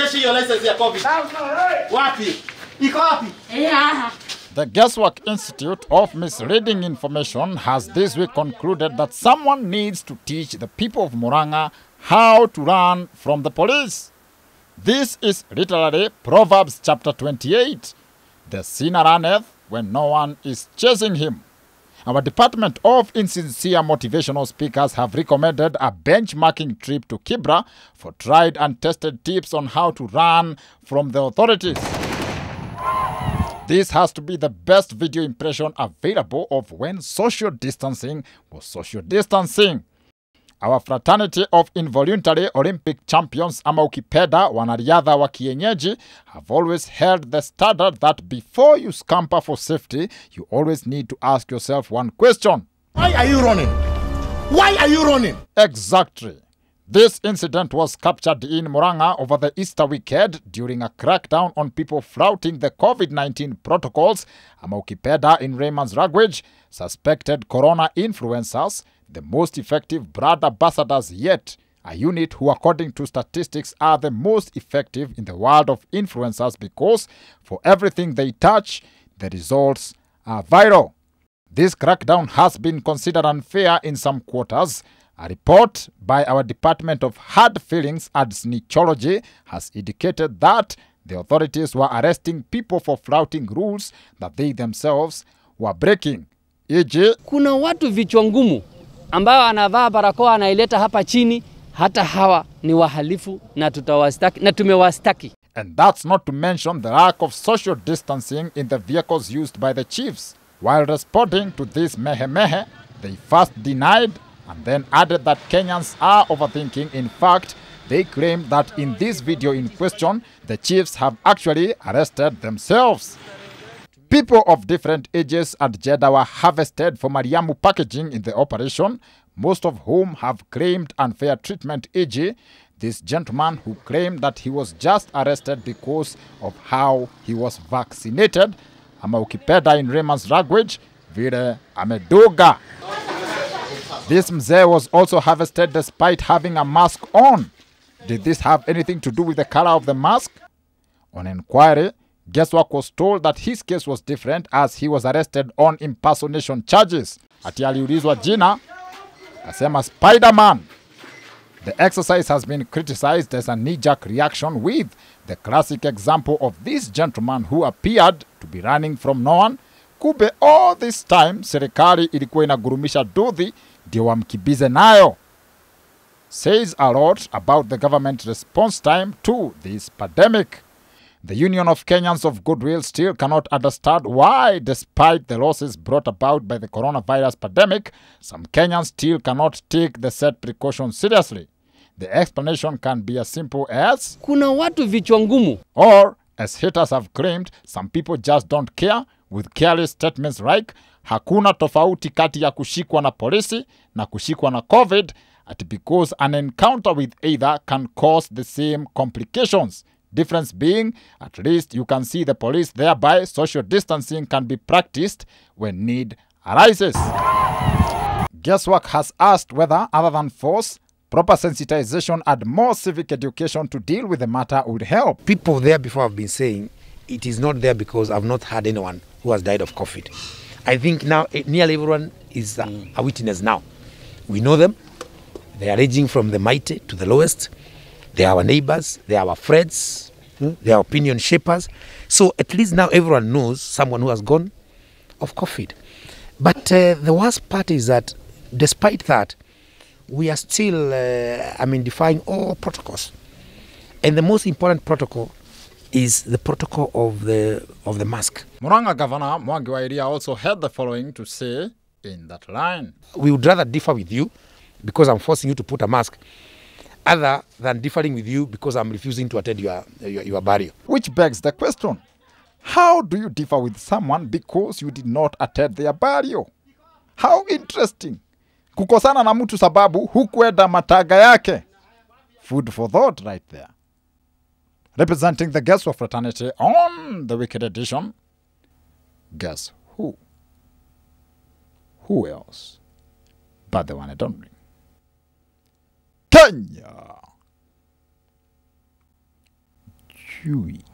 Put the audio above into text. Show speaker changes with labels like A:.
A: license Wapi? Iko wapi? The Guesswork Institute of Misleading Information has this week concluded that someone needs to teach the people of Muranga how to run from the police. This is literally Proverbs chapter 28. The sinner runneth when no one is chasing him. Our Department of Insincere Motivational Speakers have recommended a benchmarking trip to Kibra for tried and tested tips on how to run from the authorities. This has to be the best video impression available of when social distancing was social distancing. Our fraternity of involuntary Olympic champions ama ukipeda wanariadha wa kienyeji have always held the standard that before you scamper for safety, you always need to ask yourself one question. Why are you running? Why are you running? Exactly. This incident was captured in Muranga over the Easter weekend during a crackdown on people flouting the COVID-19 protocols. Ama ukipeda in Raymond's language, suspected corona influencers the most effective brand ambassadors yet, a unit who according to statistics are the most effective in the world of influencers because for everything they touch, the results are viral. This crackdown has been considered unfair in some quarters. A report by our Department of Hard Feelings at Snitchology has indicated that the authorities were arresting people for flouting rules that they themselves were breaking. E.g. Kuna watu vichwa ngumu ambayo anavaa barakoa anaileta hapa chini, hata hawa ni wahalifu na tutawastaki na tumewastaki. And that's not to mention the lack of social distancing in the vehicles used by the chiefs. While responding to this mehemehe, they first denied and then added that Kenyans are overthinking. In fact, they claim that in this video in question, the chiefs have actually arrested themselves. People of different ages and gender were harvested for Mariamu packaging in the operation, most of whom have claimed unfair treatment, e.g., this gentleman who claimed that he was just arrested because of how he was vaccinated, ama in Raymond's language, Vire ameduga. This mzee was also harvested despite having a mask on. Did this have anything to do with the color of the mask? On inquiry, Geswak was told that his case was different as he was arrested on impersonation charges. Ati aliulizwa jina, spider Spiderman. The exercise has been criticized as a knee-jerk reaction with the classic example of this gentleman who appeared to be running from no one. Kube all this time serikali ilikuwa inagurumisha dudhi ndio wamkibize nayo. Says a lot about the government response time to this pandemic. The Union of Kenyans of Goodwill still cannot understand why, despite the losses brought about by the coronavirus pandemic, some Kenyans still cannot take the said precautions seriously. The explanation can be as simple as kuna watu vichwa ngumu, or as haters have claimed, some people just don't care with careless statements like hakuna tofauti kati ya kushikwa na polisi na kushikwa na COVID at because an encounter with either can cause the same complications Difference being, at least you can see the police, thereby social distancing can be practiced when need arises. Guesswork has asked whether,
B: other than force, proper sensitization and more civic education to deal with the matter would help. People there before have been saying it is not there because I've not had anyone who has died of COVID. I think now eh, nearly everyone is a, a witness now. We know them. They are ranging from the mighty to the lowest. They are our neighbors, they are our friends, hmm, they are opinion shapers. So at least now everyone knows someone who has gone of COVID. But uh, the worst part is that despite that, we are still, uh, I mean, defying all protocols. And the most important protocol is the protocol of the, of the mask. Muranga Governor Mwangi also had the following to say in that line. We would rather differ with you because I'm forcing you to put a mask other than differing with you because I'm refusing to attend your, your, your burial. Which begs the question, how do you differ with someone because
A: you did not attend their burial? How interesting. Kukosana na mtu sababu hukwenda mataga yake. Food for thought right there. Representing the guests of fraternity on the Wicked Edition, guess who? Who else but the one I don't ring? Tanya, Tchoui.